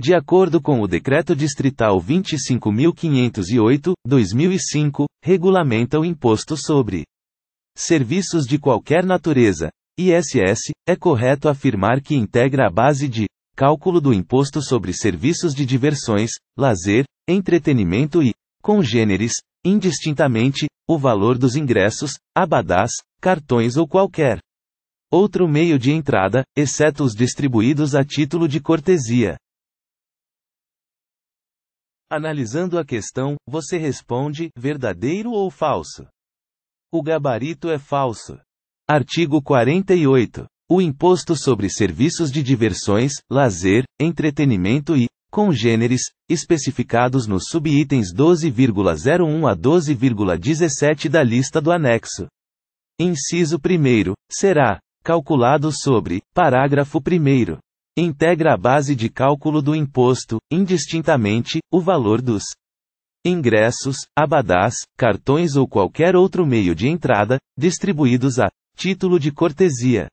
De acordo com o Decreto Distrital 25.508, 2005, regulamenta o imposto sobre serviços de qualquer natureza, ISS, é correto afirmar que integra a base de cálculo do imposto sobre serviços de diversões, lazer, entretenimento e congêneres, indistintamente, o valor dos ingressos, abadás, cartões ou qualquer outro meio de entrada, exceto os distribuídos a título de cortesia. Analisando a questão, você responde: verdadeiro ou falso? O gabarito é falso. Artigo 48. O imposto sobre serviços de diversões, lazer, entretenimento e congêneres, especificados nos subitens 12,01 a 12,17 da lista do anexo. Inciso 1. Será calculado sobre parágrafo 1 Integra a base de cálculo do imposto, indistintamente, o valor dos ingressos, abadás, cartões ou qualquer outro meio de entrada, distribuídos a título de cortesia.